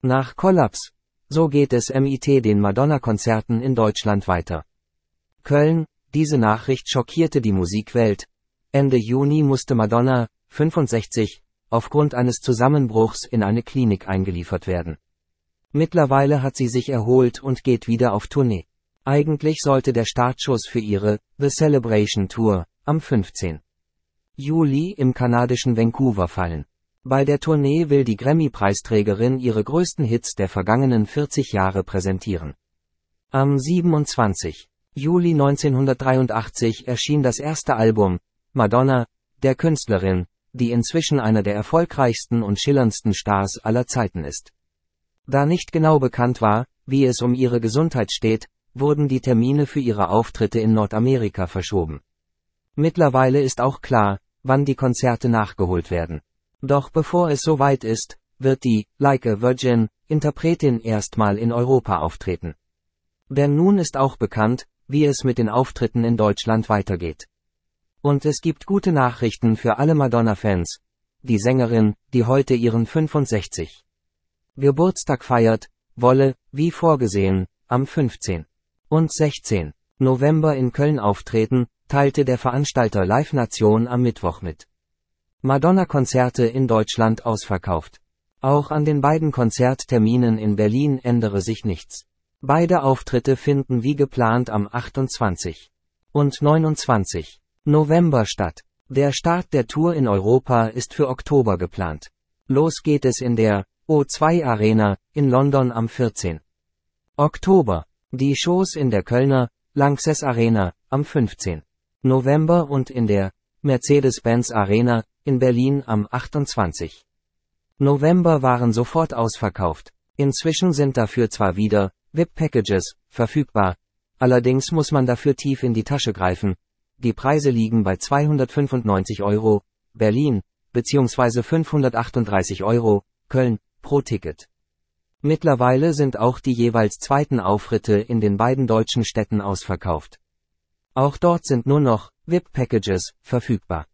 Nach Kollaps. So geht es MIT den Madonna-Konzerten in Deutschland weiter. Köln, diese Nachricht schockierte die Musikwelt. Ende Juni musste Madonna, 65, aufgrund eines Zusammenbruchs in eine Klinik eingeliefert werden. Mittlerweile hat sie sich erholt und geht wieder auf Tournee. Eigentlich sollte der Startschuss für ihre The Celebration Tour am 15. Juli im kanadischen Vancouver fallen. Bei der Tournee will die Grammy-Preisträgerin ihre größten Hits der vergangenen 40 Jahre präsentieren. Am 27. Juli 1983 erschien das erste Album, Madonna, der Künstlerin, die inzwischen einer der erfolgreichsten und schillerndsten Stars aller Zeiten ist. Da nicht genau bekannt war, wie es um ihre Gesundheit steht, wurden die Termine für ihre Auftritte in Nordamerika verschoben. Mittlerweile ist auch klar, wann die Konzerte nachgeholt werden. Doch bevor es soweit ist, wird die Like a Virgin Interpretin erstmal in Europa auftreten. Denn nun ist auch bekannt, wie es mit den Auftritten in Deutschland weitergeht. Und es gibt gute Nachrichten für alle Madonna-Fans. Die Sängerin, die heute ihren 65. Geburtstag feiert, wolle, wie vorgesehen, am 15. und 16. November in Köln auftreten, teilte der Veranstalter Live Nation am Mittwoch mit. Madonna-Konzerte in Deutschland ausverkauft. Auch an den beiden Konzertterminen in Berlin ändere sich nichts. Beide Auftritte finden wie geplant am 28 und 29 November statt. Der Start der Tour in Europa ist für Oktober geplant. Los geht es in der O2 Arena in London am 14. Oktober. Die Shows in der Kölner Lanxess Arena am 15. November und in der Mercedes-Benz Arena in Berlin am 28. November waren sofort ausverkauft. Inzwischen sind dafür zwar wieder VIP-Packages verfügbar, allerdings muss man dafür tief in die Tasche greifen. Die Preise liegen bei 295 Euro, Berlin, bzw. 538 Euro, Köln, pro Ticket. Mittlerweile sind auch die jeweils zweiten Auftritte in den beiden deutschen Städten ausverkauft. Auch dort sind nur noch VIP-Packages verfügbar.